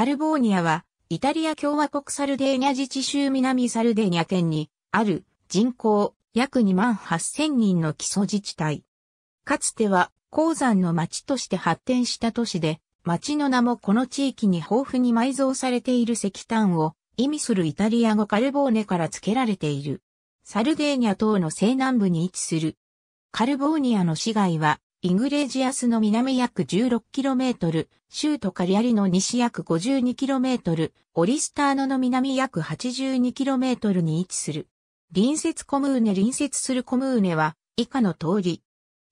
カルボーニアは、イタリア共和国サルデーニャ自治州南サルデーニャ県に、ある人口約2万8000人の基礎自治体。かつては鉱山の町として発展した都市で、町の名もこの地域に豊富に埋蔵されている石炭を意味するイタリア語カルボーネから付けられている。サルデーニャ島の西南部に位置する。カルボーニアの市街はイグレジアスの南約 16km、州都カリアリの西約 52km、オリスターノの南約 82km に位置する。隣接コムーネ隣接するコムーネは以下の通り。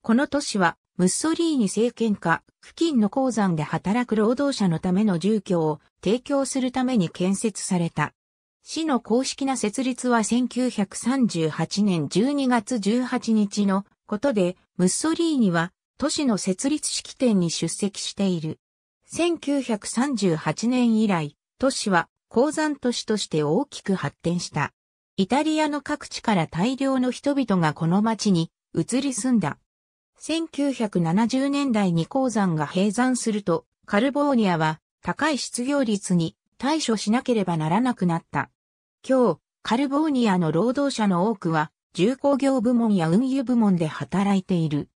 この都市はムッソリーニ政権下、付近の鉱山で働く労働者のための住居を提供するために建設された。市の公式な設立は1938年12月18日のことで、ムッソリーニは都市の設立式典に出席している。1938年以来、都市は鉱山都市として大きく発展した。イタリアの各地から大量の人々がこの町に移り住んだ。1970年代に鉱山が閉山すると、カルボーニアは高い失業率に対処しなければならなくなった。今日、カルボーニアの労働者の多くは、重工業部門や運輸部門で働いている。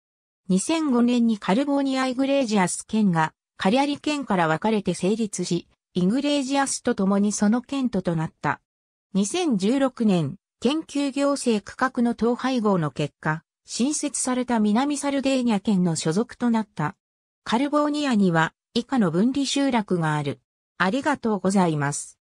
2005年にカルボーニア・イグレージアス県がカリアリ県から分かれて成立し、イグレージアスと共にその県ととなった。2016年、研究行政区画の統廃合の結果、新設された南サルデーニャ県の所属となった。カルボーニアには以下の分離集落がある。ありがとうございます。